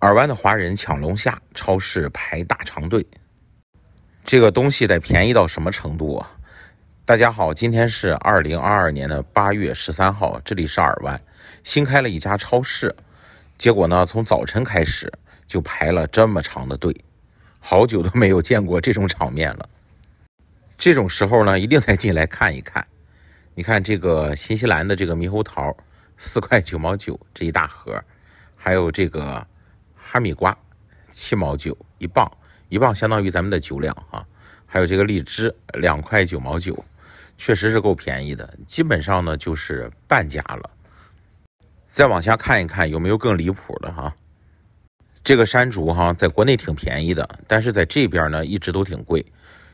尔湾的华人抢龙虾，超市排大长队。这个东西得便宜到什么程度啊？大家好，今天是二零二二年的八月十三号，这里是尔湾，新开了一家超市，结果呢，从早晨开始就排了这么长的队，好久都没有见过这种场面了。这种时候呢，一定得进来看一看。你看这个新西兰的这个猕猴桃，四块九毛九这一大盒，还有这个。哈密瓜七毛九一磅，一磅相当于咱们的九两啊。还有这个荔枝两块九毛九，确实是够便宜的，基本上呢就是半价了。再往下看一看有没有更离谱的哈？这个山竹哈在国内挺便宜的，但是在这边呢一直都挺贵，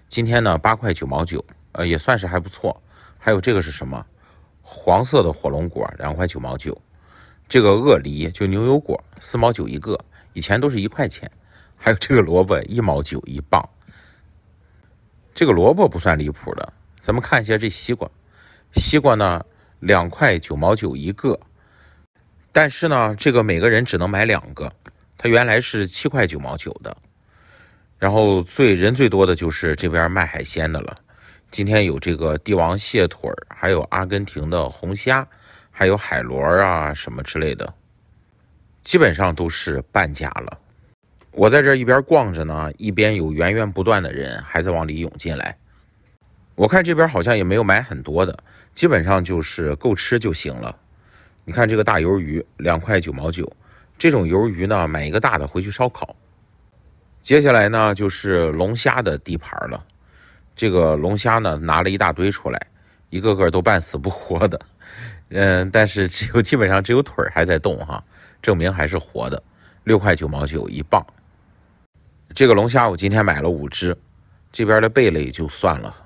今天呢八块九毛九，呃也算是还不错。还有这个是什么？黄色的火龙果两块九毛九，这个鳄梨就牛油果四毛九一个。以前都是一块钱，还有这个萝卜一毛九一磅，这个萝卜不算离谱的。咱们看一下这西瓜，西瓜呢两块九毛九一个，但是呢这个每个人只能买两个，它原来是七块九毛九的。然后最人最多的就是这边卖海鲜的了，今天有这个帝王蟹腿还有阿根廷的红虾，还有海螺啊什么之类的。基本上都是半价了。我在这一边逛着呢，一边有源源不断的人还在往里涌进来。我看这边好像也没有买很多的，基本上就是够吃就行了。你看这个大鱿鱼，两块九毛九，这种鱿鱼呢，买一个大的回去烧烤。接下来呢，就是龙虾的地盘了。这个龙虾呢，拿了一大堆出来，一个个都半死不活的，嗯，但是只有基本上只有腿还在动哈。证明还是活的，六块九毛九一磅。这个龙虾我今天买了五只，这边的贝类就算了。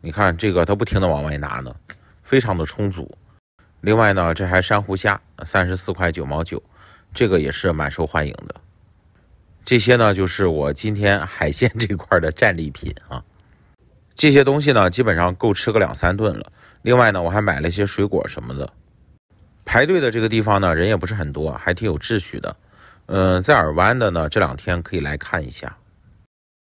你看这个，它不停的往外拿呢，非常的充足。另外呢，这还珊瑚虾，三十四块九毛九，这个也是蛮受欢迎的。这些呢，就是我今天海鲜这块的战利品啊。这些东西呢，基本上够吃个两三顿了。另外呢，我还买了一些水果什么的。排队的这个地方呢，人也不是很多，还挺有秩序的。嗯，在尔湾的呢，这两天可以来看一下。